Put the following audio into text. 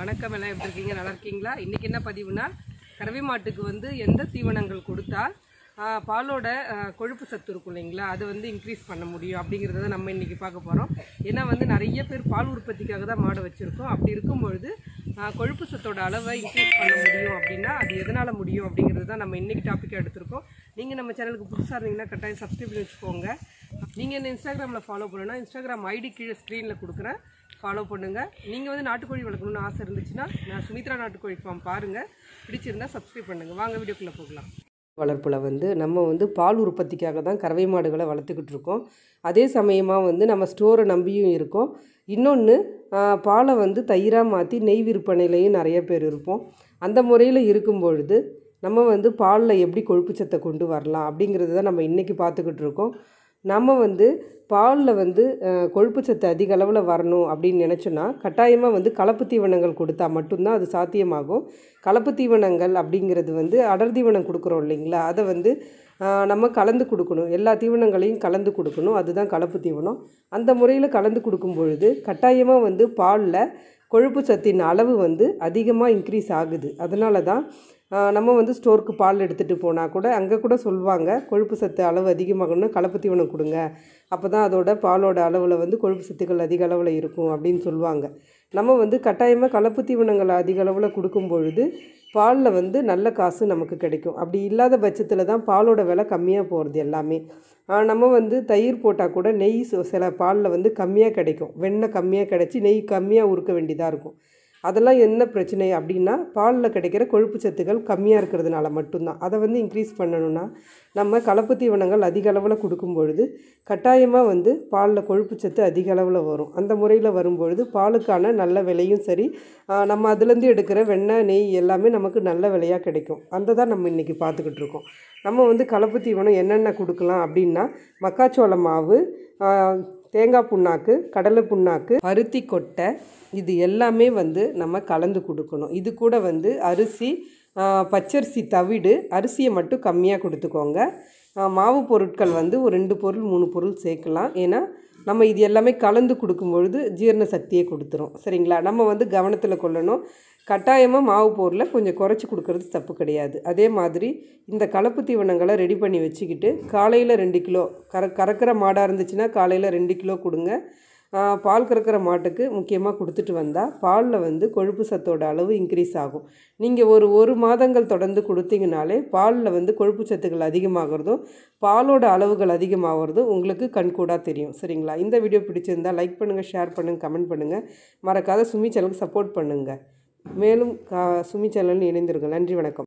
வணக்கம் எல்லாம் எப்படி இருக்கீங்க நல்லா இருக்கீங்களா இன்றைக்கி என்ன பதிவுனா கறவை மாட்டுக்கு வந்து எந்த தீவனங்கள் கொடுத்தால் பாலோட கொழுப்பு சத்து இருக்கும் இல்லைங்களா அதை வந்து இன்க்ரீஸ் பண்ண முடியும் அப்படிங்கிறத நம்ம இன்றைக்கி பார்க்க போகிறோம் ஏன்னா வந்து நிறைய பேர் பால் உற்பத்திக்காக தான் மாடை வச்சுருக்கோம் அப்படி இருக்கும்பொழுது கொழுப்பு சத்தோட அளவை இன்க்ரீஸ் பண்ண முடியும் அப்படின்னா அது எதனால் முடியும் அப்படிங்கிறது தான் நம்ம இன்றைக்கி டாப்பிக்காக எடுத்திருக்கோம் நீங்கள் நம்ம சேனலுக்கு புதுசாக இருந்தீங்கன்னா கட்டாயம் சப்ஸ்கிரைப் பண்ணி வச்சுக்கோங்க நீங்கள் என்ன இன்ஸ்டாகிராமில் ஃபாலோ பண்ணணும்னா இன்ஸ்டாகிராம் ஐடி கீழே ஸ்க்ரீனில் கொடுக்குறேன் ஃபாலோ பண்ணுங்கள் நீங்கள் வந்து நாட்டுக்கோழி வளர்க்கணும்னு ஆசை இருந்துச்சுன்னா நான் சுமித்ரா நாட்டுக்கோழி ஃபார்ம் பாருங்கள் பிடிச்சிருந்தால் சப்ஸ்கிரைப் பண்ணுங்கள் வாங்க வீடியோக்குள்ளே போகலாம் வளர்ப்பில் வந்து நம்ம வந்து பால் உற்பத்திக்காக தான் கறவை மாடுகளை வளர்த்துக்கிட்டு இருக்கோம் அதே சமயமாக வந்து நம்ம ஸ்டோரை நம்பியும் இருக்கோம் இன்னொன்று பாலை வந்து தயிராக மாற்றி நெய் விற்பனையிலையும் நிறைய பேர் இருப்போம் அந்த முறையில் இருக்கும் பொழுது நம்ம வந்து பாலில் எப்படி கொழுப்பு சத்தை கொண்டு வரலாம் அப்படிங்கிறது தான் நம்ம இன்றைக்கி பார்த்துக்கிட்டு இருக்கோம் நம்ம வந்து பாலில் வந்து கொழுப்பு சத்து அதிக அளவில் வரணும் அப்படின்னு நினச்சோன்னா கட்டாயமாக வந்து கலப்பு தீவனங்கள் கொடுத்தா மட்டும்தான் அது சாத்தியமாகும் கலப்பு தீவனங்கள் அப்படிங்கிறது வந்து அடர் தீவனம் கொடுக்குறோம் இல்லைங்களா அதை வந்து நம்ம கலந்து கொடுக்கணும் எல்லா தீவனங்களையும் கலந்து கொடுக்கணும் அதுதான் கலப்பு தீவனம் அந்த முறையில் கலந்து கொடுக்கும் பொழுது கட்டாயமாக வந்து பாலில் கொழுப்பு சத்தின் அளவு வந்து அதிகமாக இன்க்ரீஸ் ஆகுது அதனால தான் நம்ம வந்து ஸ்டோருக்கு பால் எடுத்துகிட்டு போனால் கூட அங்கே கூட சொல்லுவாங்க கொழுப்பு சத்து அளவு கலப்பு தீவனம் கொடுங்க அப்போ தான் அதோட பாலோட அளவில் வந்து கொழுப்பு சத்துக்கள் அதிக அளவில் இருக்கும் அப்படின்னு சொல்லுவாங்க நம்ம வந்து கட்டாயமாக கலப்பு தீவனங்களை அதிக அளவில் கொடுக்கும் பொழுது பாலில் வந்து நல்ல காசு நமக்கு கிடைக்கும் அப்படி இல்லாத பட்சத்தில் தான் பாலோட விலை கம்மியாக போகிறது எல்லாமே நம்ம வந்து தயிர் போட்டால் கூட நெய் சில பாலில் வந்து கம்மியாக கிடைக்கும் வெண்ணெய் கம்மியாக கிடச்சி நெய் கம்மியாக உருக்க வேண்டியதாக இருக்கும் அதெல்லாம் என்ன பிரச்சனை அப்படின்னா பாலில் கிடைக்கிற கொழுப்பு சத்துக்கள் கம்மியாக இருக்கிறதுனால மட்டும்தான் அதை வந்து இன்க்ரீஸ் பண்ணணும்னா நம்ம கலப்பு தீவனங்கள் அதிக அளவில் கொடுக்கும் பொழுது கட்டாயமாக வந்து பாலில் கொழுப்பு சத்து அதிக அளவில் வரும் அந்த முறையில் வரும்பொழுது பாலுக்கான நல்ல விலையும் சரி நம்ம அதுலேருந்து எடுக்கிற வெண்ணெய் நெய் எல்லாமே நமக்கு நல்ல விலையாக கிடைக்கும் அந்த தான் நம்ம இன்றைக்கி பார்த்துக்கிட்டு இருக்கோம் நம்ம வந்து கலப்பு தீவனம் என்னென்ன கொடுக்கலாம் அப்படின்னா மக்காச்சோள மாவு தேங்காய் புண்ணாக்கு கடலை புண்ணாக்கு பருத்தி கொட்டை இது எல்லாமே வந்து நம்ம கலந்து கொடுக்கணும் இது கூட வந்து அரிசி பச்சரிசி தவிடு அரிசியை மட்டும் கம்மியாக கொடுத்துக்கோங்க மாவு பொருட்கள் வந்து ஒரு ரெண்டு பொருள் மூணு பொருள் சேர்க்கலாம் ஏன்னா நம்ம இது எல்லாமே கலந்து கொடுக்கும் பொழுது ஜீரண சக்தியை கொடுத்துரும் சரிங்களா நம்ம வந்து கவனத்தில் கொள்ளணும் கட்டாயமாக மாவு பொருளை கொஞ்சம் குறைச்சி கொடுக்கறது தப்பு கிடையாது அதே மாதிரி இந்த கலப்பு தீவனங்களை ரெடி பண்ணி வச்சுக்கிட்டு காலையில் ரெண்டு கிலோ கற கறக்கிற மாடாக இருந்துச்சுன்னா காலையில் ரெண்டு கிலோ கொடுங்க பால் கறக்கிற மாட்டுக்கு முக்கியமாக கொடுத்துட்டு வந்தால் பாலில் வந்து கொழுப்பு சத்தோட அளவு இன்க்ரீஸ் ஆகும் நீங்கள் ஒரு ஒரு மாதங்கள் தொடர்ந்து கொடுத்தீங்கனாலே பாலில் வந்து கொழுப்பு சத்துக்கள் அதிகமாகிறதும் பாலோட அளவுகள் அதிகமாகிறதும் உங்களுக்கு கண்கூடாக தெரியும் சரிங்களா இந்த வீடியோ பிடிச்சிருந்தால் லைக் பண்ணுங்கள் ஷேர் பண்ணுங்கள் கமெண்ட் பண்ணுங்கள் மறக்காத சுமி சேனலுக்கு சப்போர்ட் பண்ணுங்கள் மேலும் கா சுமி சேனல் இணைந்திருக்கும் நன்றி வணக்கம்